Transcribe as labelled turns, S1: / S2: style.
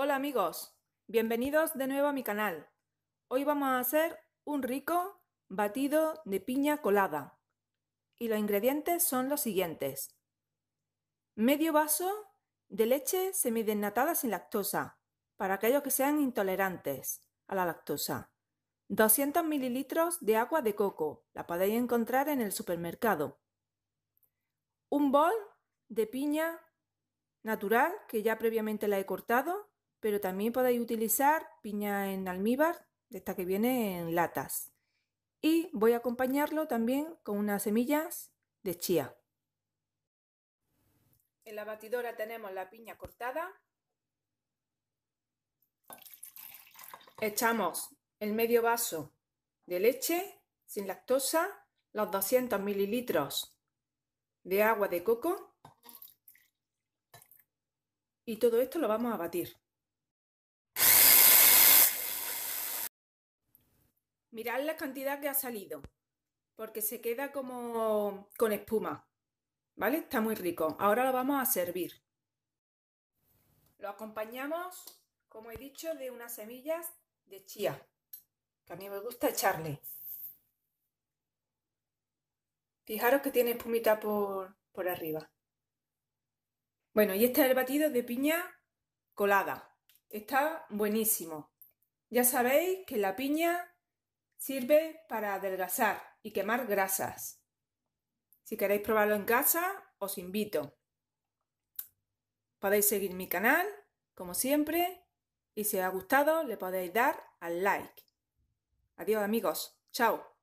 S1: Hola amigos, bienvenidos de nuevo a mi canal. Hoy vamos a hacer un rico batido de piña colada. Y los ingredientes son los siguientes. Medio vaso de leche semidesnatada sin lactosa, para aquellos que sean intolerantes a la lactosa. 200 mililitros de agua de coco, la podéis encontrar en el supermercado. Un bol de piña natural que ya previamente la he cortado pero también podéis utilizar piña en almíbar, de esta que viene en latas. Y voy a acompañarlo también con unas semillas de chía. En la batidora tenemos la piña cortada. Echamos el medio vaso de leche sin lactosa, los 200 mililitros de agua de coco y todo esto lo vamos a batir. Mirad la cantidad que ha salido, porque se queda como con espuma. ¿Vale? Está muy rico. Ahora lo vamos a servir. Lo acompañamos, como he dicho, de unas semillas de chía, que a mí me gusta echarle. Fijaros que tiene espumita por, por arriba. Bueno, y este es el batido de piña colada. Está buenísimo. Ya sabéis que la piña Sirve para adelgazar y quemar grasas. Si queréis probarlo en casa, os invito. Podéis seguir mi canal, como siempre, y si os ha gustado, le podéis dar al like. Adiós amigos, chao.